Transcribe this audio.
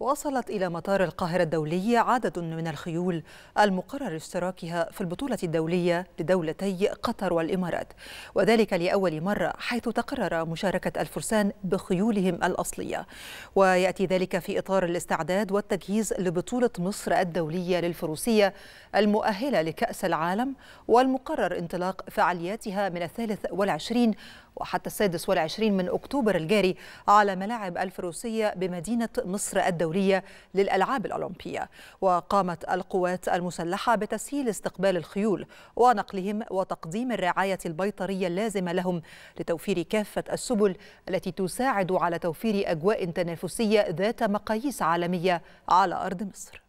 وصلت إلى مطار القاهرة الدولي عدد من الخيول المقرر اشتراكها في البطولة الدولية لدولتي قطر والإمارات وذلك لأول مرة حيث تقرر مشاركة الفرسان بخيولهم الأصلية ويأتي ذلك في إطار الاستعداد والتجهيز لبطولة مصر الدولية للفروسية المؤهلة لكأس العالم والمقرر انطلاق فعالياتها من الثالث والعشرين وحتى السادس والعشرين من أكتوبر الجاري على ملاعب الفروسية بمدينة مصر الدولية الدورية للألعاب الأولمبية وقامت القوات المسلحة بتسهيل استقبال الخيول ونقلهم وتقديم الرعاية البيطرية اللازمة لهم لتوفير كافة السبل التي تساعد على توفير أجواء تنافسية ذات مقاييس عالمية على أرض مصر